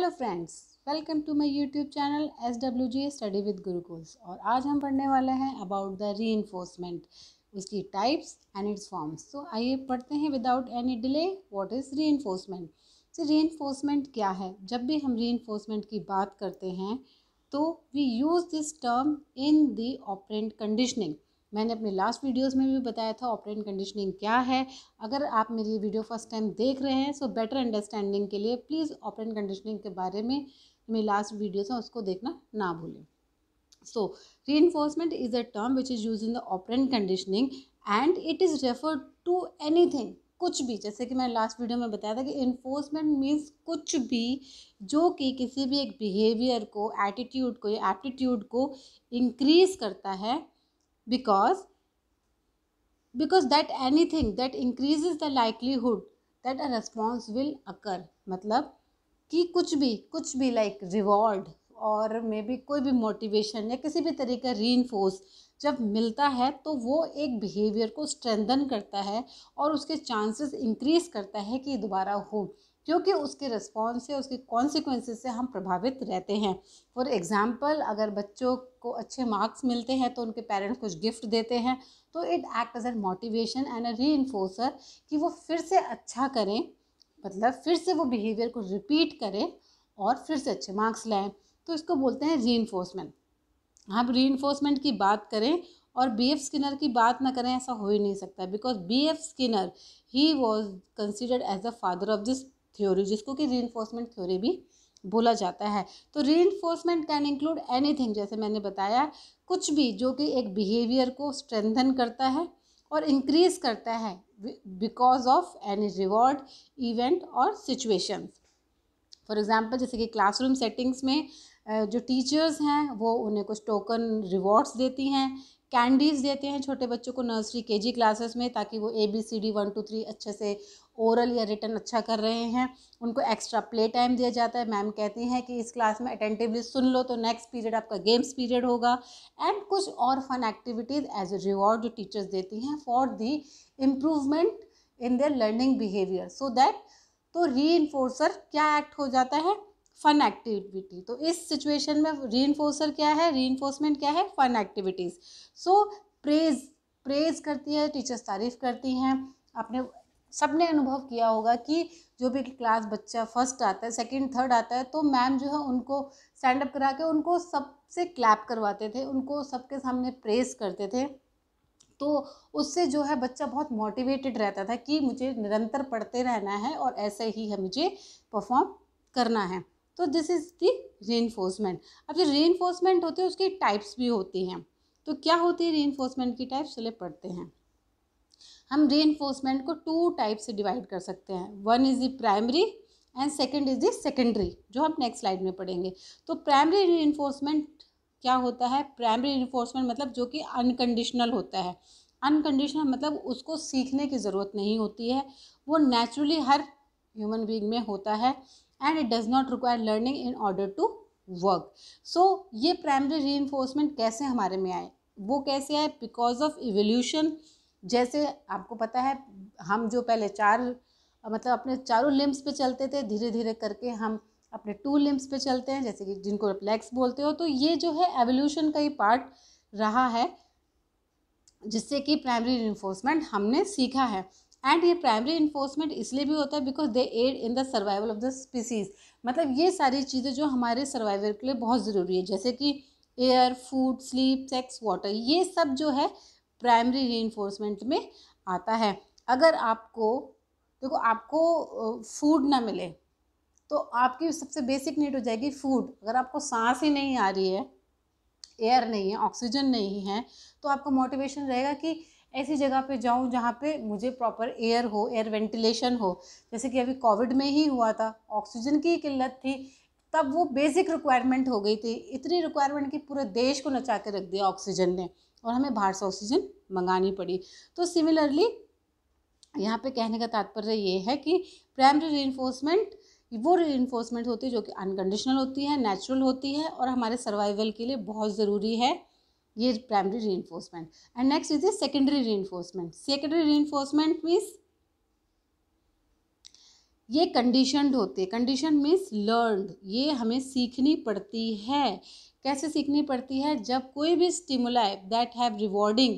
hello friends welcome to my YouTube channel S W G study with Gurukuls और आज हम पढ़ने वाले हैं अबाउट द री उसकी टाइप्स एंड इट्स फॉर्म्स तो आइए पढ़ते हैं without any delay what is re so री क्या है जब भी हम री की बात करते हैं तो we use this term in the operant conditioning मैंने अपने लास्ट वीडियोस में भी बताया था ऑपरेंट कंडीशनिंग क्या है अगर आप मेरी वीडियो फर्स्ट टाइम देख रहे हैं सो बेटर अंडरस्टैंडिंग के लिए प्लीज़ ऑपरेंट कंडीशनिंग के बारे में मेरी लास्ट वीडियोस हैं उसको देखना ना भूलें so re reinforcement is a term which is use in the operant conditioning and it is refer to any कुछ भी जैसे कि मैंने लास्ट वीडियो में बताया था कि इन्फोर्समेंट मीन्स कुछ भी जो कि किसी भी एक बिहेवियर को एटीट्यूड को या एप्टीट्यूड को इंक्रीज करता है because because that anything that increases the likelihood that a response will occur मतलब कि कुछ भी कुछ भी लाइक रिवॉर्ड और मे बी कोई भी मोटिवेशन या किसी भी तरीके का री जब मिलता है तो वो एक बिहेवियर को स्ट्रेंदन करता है और उसके चांसेस इंक्रीज करता है कि दोबारा हो क्योंकि उसके रिस्पॉन्स से उसके कॉन्सिक्वेंसेस से हम प्रभावित रहते हैं फॉर एग्ज़ाम्पल अगर बच्चों को अच्छे मार्क्स मिलते हैं तो उनके पेरेंट्स कुछ गिफ्ट देते हैं तो it act as a motivation and a reinforcer कि वो फिर से अच्छा करें मतलब फिर से वो बिहेवियर को रिपीट करें और फिर से अच्छे मार्क्स लाएँ तो इसको बोलते हैं री इन्फोर्समेंट हम री इन्फोर्समेंट की बात करें और बी एफ स्किनर की बात ना करें ऐसा हो ही नहीं सकता because B F Skinner he was considered as the father of this theory जिसको कि री थ्योरी भी बोला जाता है तो री इन्फोर्समेंट कैन इंक्लूड एनी जैसे मैंने बताया कुछ भी जो कि एक बिहेवियर को स्ट्रेंथन करता है और इंक्रीज करता है because of any reward event और सिचुएशंस फॉर एग्जांपल जैसे कि क्लासरूम सेटिंग्स में जो टीचर्स हैं वो उन्हें कुछ टोकन रिवॉर्ड्स देती हैं कैंडीज़ देते हैं छोटे बच्चों को नर्सरी के जी क्लासेस में ताकि वो A B C D one two three अच्छे से ओरल या रिटर्न अच्छा कर रहे हैं उनको एक्स्ट्रा प्ले टाइम दिया जाता है मैम कहती हैं कि इस क्लास में अटेंटिवली सुन लो तो नेक्स्ट पीरियड आपका गेम्स पीरियड होगा एंड कुछ और fun activities as a reward जो टीचर्स देती हैं for the improvement in their learning behaviour so that तो री क्या एक्ट हो जाता है फन एक्टिविटी तो इस सिचुएशन में री क्या है री क्या है fun activities so praise praise करती है टीचर्स तारीफ़ करती हैं अपने सब ने अनुभव किया होगा कि जो भी क्लास बच्चा फर्स्ट आता है सेकंड थर्ड आता है तो मैम जो है उनको स्टैंड अप करा के उनको सबसे क्लैप करवाते थे उनको सबके सामने प्रेस करते थे तो उससे जो है बच्चा बहुत मोटिवेटेड रहता था कि मुझे निरंतर पढ़ते रहना है और ऐसे ही है मुझे परफॉर्म करना है तो दिस इज़ दी री अब जो री होती है उसकी टाइप्स भी होती हैं तो क्या होती है री की टाइप्स चले पढ़ते हैं हम री को टू टाइप से डिवाइड कर सकते हैं one is the primary and second is the secondary जो हम नेक्स्ट स्लाइड में पढ़ेंगे तो प्राइमरी री क्या होता है प्राइमरी री मतलब जो कि अनकंडीशनल होता है अनकंडीशनल मतलब उसको सीखने की ज़रूरत नहीं होती है वो नेचुरली हर ह्यूमन बींग में होता है and it does not require learning in order to work so ये प्राइमरी री कैसे हमारे में आए वो कैसे आए बिकॉज ऑफ इवोल्यूशन जैसे आपको पता है हम जो पहले चार मतलब अपने चारों लिम्स पे चलते थे धीरे धीरे करके हम अपने टू लिम्स पे चलते हैं जैसे कि जिनको आप लेग्स बोलते हो तो ये जो है एवोल्यूशन का ही पार्ट रहा है जिससे कि प्राइमरी इन्फोर्समेंट हमने सीखा है एंड ये प्राइमरी इन्फोर्समेंट इसलिए भी होता है because they aid in the survival of the species मतलब ये सारी चीज़ें जो हमारे सर्वाइवल के लिए बहुत ज़रूरी है जैसे कि air food sleep sex water ये सब जो है प्राइमरी री में आता है अगर आपको देखो आपको फूड ना मिले तो आपकी सबसे बेसिक नीड हो जाएगी फूड अगर आपको सांस ही नहीं आ रही है एयर नहीं है ऑक्सीजन नहीं है तो आपका मोटिवेशन रहेगा कि ऐसी जगह पे जाऊँ जहाँ पे मुझे प्रॉपर एयर हो एयर वेंटिलेशन हो जैसे कि अभी कोविड में ही हुआ था ऑक्सीजन की किल्लत थी तब वो बेसिक रिक्वायरमेंट हो गई थी इतनी रिक्वायरमेंट कि पूरे देश को नचा के रख दिया ऑक्सीजन ने और हमें बाहर से ऑक्सीजन मंगानी पड़ी तो सिमिलरली यहाँ पे कहने का तात्पर्य ये है कि प्राइमरी रीइन्फोर्समेंट वो रीइन्फोर्समेंट होती है जो कि अनकंडीशनल होती है नेचुरल होती है और हमारे सर्वाइवल के लिए बहुत ज़रूरी है ये primary reinforcement and next is a secondary reinforcement secondary reinforcement means ये कंडीशनड होते कंडीशन मीन्स लर्नड ये हमें सीखनी पड़ती है कैसे सीखनी पड़ती है जब कोई भी स्टिमुलाई दैट हैव रिवॉर्डिंग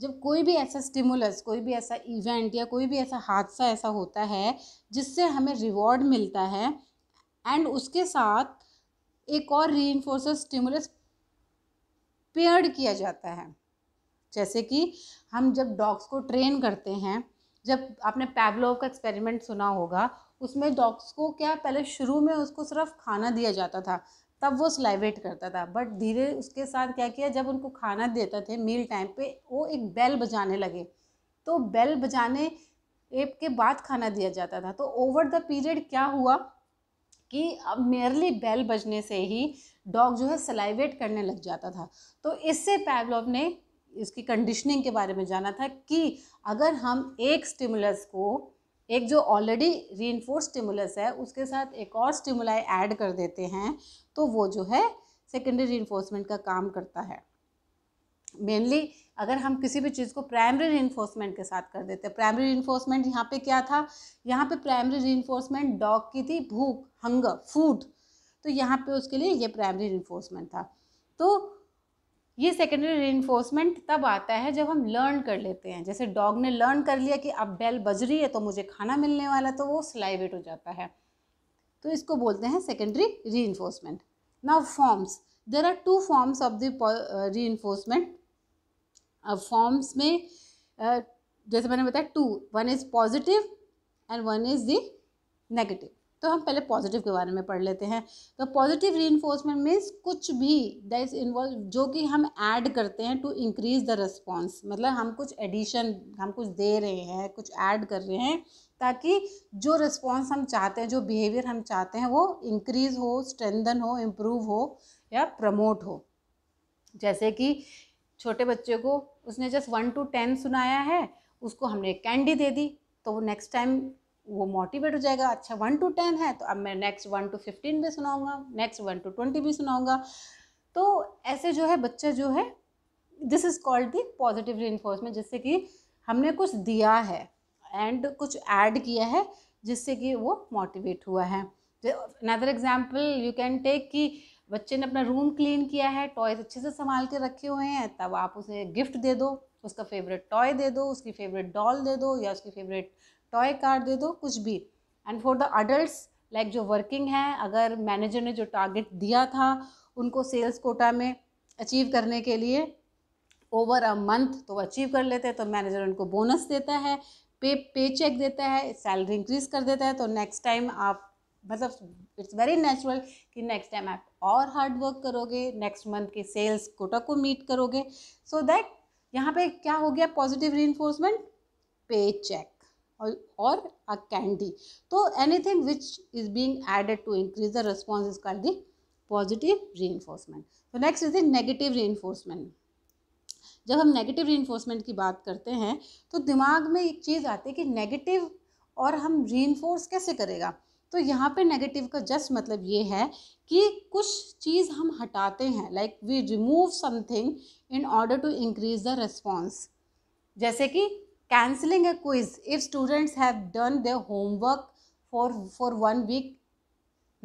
जब कोई भी ऐसा स्टिमुलस कोई भी ऐसा इवेंट या कोई भी ऐसा हादसा ऐसा होता है जिससे हमें रिवॉर्ड मिलता है एंड उसके साथ एक और री स्टिमुलस पेयर्ड किया जाता है जैसे कि हम जब डॉग्स को ट्रेन करते हैं जब आपने पैवलोव का एक्सपेरिमेंट सुना होगा उसमें डॉग्स को क्या पहले शुरू में उसको सिर्फ खाना दिया जाता था तब वो स्लाइवेट करता था बट धीरे उसके साथ क्या किया जब उनको खाना देते थे मील टाइम पे वो एक बेल बजाने लगे तो बेल बजाने एप के बाद खाना दिया जाता था तो ओवर द पीरियड क्या हुआ कि अब मेयरली बेल बजने से ही डॉग जो है सलाइवेट करने लग जाता था तो इससे पैवलोव ने इसकी कंडीशनिंग के बारे में जाना था कि अगर हम एक स्टिमुलस को एक जो ऑलरेडी री स्टिमुलस है उसके साथ एक और स्टिमुलाई ऐड कर देते हैं तो वो जो है सेकेंडरी री का काम करता है मेनली अगर हम किसी भी चीज़ को प्राइमरी री के साथ कर देते हैं प्राइमरी री यहाँ पर क्या था यहाँ पे प्राइमरी री डॉग की थी भूख हंगर फूड तो यहाँ पे उसके लिए ये प्राइमरी री था तो ये सेकेंडरी रेनफोर्समेंट तब आता है जब हम लर्न कर लेते हैं जैसे डॉग ने लर्न कर लिया कि अब बेल बज रही है तो मुझे खाना मिलने वाला तो वो स्लाइवेट हो जाता है तो इसको बोलते हैं secondary reinforcement now forms there are two forms of the reinforcement forms में uh, जैसे मैंने बताया two one is positive and one is the negative तो हम पहले पॉजिटिव के बारे में पढ़ लेते हैं तो पॉजिटिव री इन्फोर्समेंट मीन्स कुछ भी दैट इज़ इन्वॉल्व जो कि हम ऐड करते हैं टू इंक्रीज द रिस्पॉन्स मतलब हम कुछ एडिशन हम कुछ दे रहे हैं कुछ ऐड कर रहे हैं ताकि जो रिस्पॉन्स हम चाहते हैं जो बिहेवियर हम चाहते हैं वो इंक्रीज़ हो स्ट्रेंदन हो इम्प्रूव हो या प्रमोट हो जैसे कि छोटे बच्चे को उसने जस्ट वन टू टेन सुनाया है उसको हमने कैंडी दे दी तो वो नेक्स्ट टाइम वो मोटिवेट हो जाएगा अच्छा वन टू टेन है तो अब मैं नेक्स्ट वन टू फिफ्टीन भी सुनाऊंगा नेक्स्ट वन टू ट्वेंटी भी सुनाऊंगा तो ऐसे जो है बच्चा जो है this is called the positive re जिससे कि हमने कुछ दिया है एंड कुछ ऐड किया है जिससे कि वो मोटिवेट हुआ है another example you can take कि बच्चे ने अपना रूम क्लीन किया है टॉयज अच्छे से संभाल के रखे हुए हैं तब आप उसे गिफ्ट दे दो उसका फेवरेट टॉय दे दो उसकी फेवरेट डॉल दे दो या उसकी फेवरेट टॉय कार दे दो कुछ भी and for the adult like जो वर्किंग है अगर मैनेजर ने जो टारगेट दिया था उनको सेल्स कोटा में अचीव करने के लिए ओवर अ मंथ तो वो अचीव कर लेते हैं तो मैनेजर उनको बोनस देता है पे पे चेक देता है सैलरी इंक्रीज कर देता है तो नेक्स्ट टाइम आप मतलब इट्स वेरी नेचुरल कि नेक्स्ट टाइम आप और हार्ड वर्क करोगे नेक्स्ट मंथ के सेल्स कोटा को मीट करोगे सो दैट यहाँ पे क्या हो गया पॉजिटिव री पे चेक और अ कैंडी तो anything which is being added to increase the response is called the positive reinforcement तो next is the negative reinforcement जब हम नेगेटिव री एन्फोर्समेंट की बात करते हैं तो दिमाग में एक चीज़ आती है कि नेगेटिव और हम री इन्फोर्स कैसे करेगा तो यहाँ पर नेगेटिव का जस्ट मतलब ये है कि कुछ चीज़ हम हटाते हैं like we remove something in order to increase the response जैसे कि cancelling a quiz if students have done the homework for for one week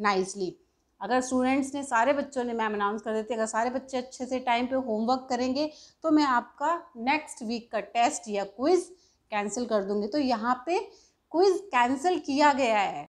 nicely अगर स्टूडेंट्स ने सारे बच्चों ने मैम अनाउंस कर देती अगर सारे बच्चे अच्छे से टाइम पे होमवर्क करेंगे तो मैं आपका नेक्स्ट वीक का टेस्ट या क्विज़ कैंसिल कर दूंगी तो यहाँ पे क्विज़ कैंसिल किया गया है